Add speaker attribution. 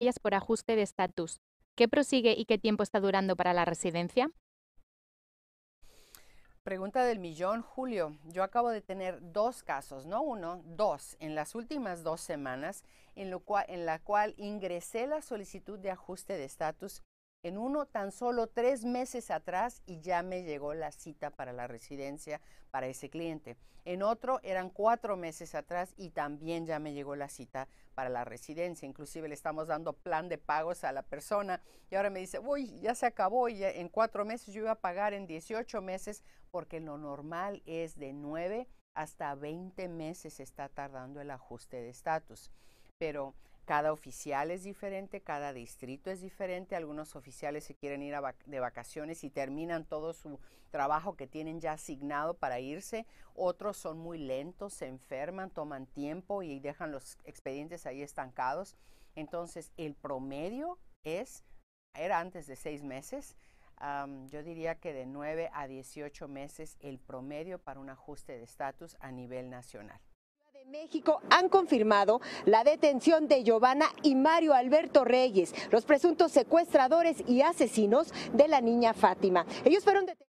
Speaker 1: ellas por ajuste de estatus. ¿Qué prosigue y qué tiempo está durando para la residencia?
Speaker 2: Pregunta del millón, Julio. Yo acabo de tener dos casos, no uno, dos, en las últimas dos semanas, en, lo en la cual ingresé la solicitud de ajuste de estatus en uno tan solo tres meses atrás y ya me llegó la cita para la residencia para ese cliente. En otro eran cuatro meses atrás y también ya me llegó la cita para la residencia. Inclusive le estamos dando plan de pagos a la persona y ahora me dice, uy, ya se acabó y en cuatro meses yo iba a pagar en 18 meses porque lo normal es de 9 hasta 20 meses está tardando el ajuste de estatus. Pero cada oficial es diferente, cada distrito es diferente. Algunos oficiales se quieren ir de vacaciones y terminan todo su trabajo que tienen ya asignado para irse. Otros son muy lentos, se enferman, toman tiempo y dejan los expedientes ahí estancados. Entonces, el promedio es, era antes de seis meses, yo diría que de nueve a dieciocho meses el promedio para un ajuste de estatus a nivel nacional.
Speaker 1: México han confirmado la detención de Giovanna y Mario Alberto Reyes, los presuntos secuestradores y asesinos de la niña Fátima. Ellos fueron detenidos.